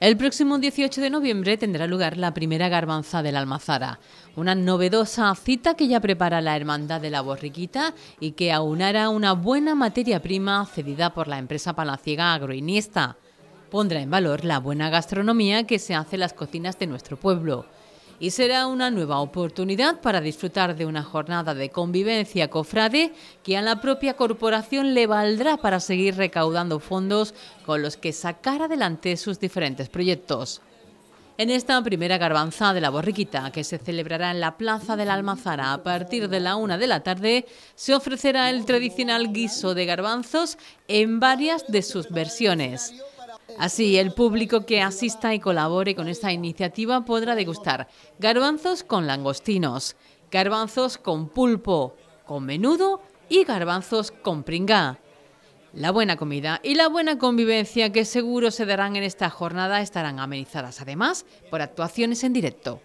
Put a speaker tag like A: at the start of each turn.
A: El próximo 18 de noviembre tendrá lugar la primera garbanza de la Almazara, una novedosa cita que ya prepara la Hermandad de la Borriquita y que aunará una buena materia prima cedida por la empresa palaciega agroinista. Pondrá en valor la buena gastronomía que se hace en las cocinas de nuestro pueblo y será una nueva oportunidad para disfrutar de una jornada de convivencia cofrade que a la propia corporación le valdrá para seguir recaudando fondos con los que sacar adelante sus diferentes proyectos. En esta primera garbanza de la borriquita, que se celebrará en la Plaza de la Almazara a partir de la una de la tarde, se ofrecerá el tradicional guiso de garbanzos en varias de sus versiones. Así, el público que asista y colabore con esta iniciativa podrá degustar garbanzos con langostinos, garbanzos con pulpo, con menudo y garbanzos con pringá. La buena comida y la buena convivencia que seguro se darán en esta jornada estarán amenizadas además por actuaciones en directo.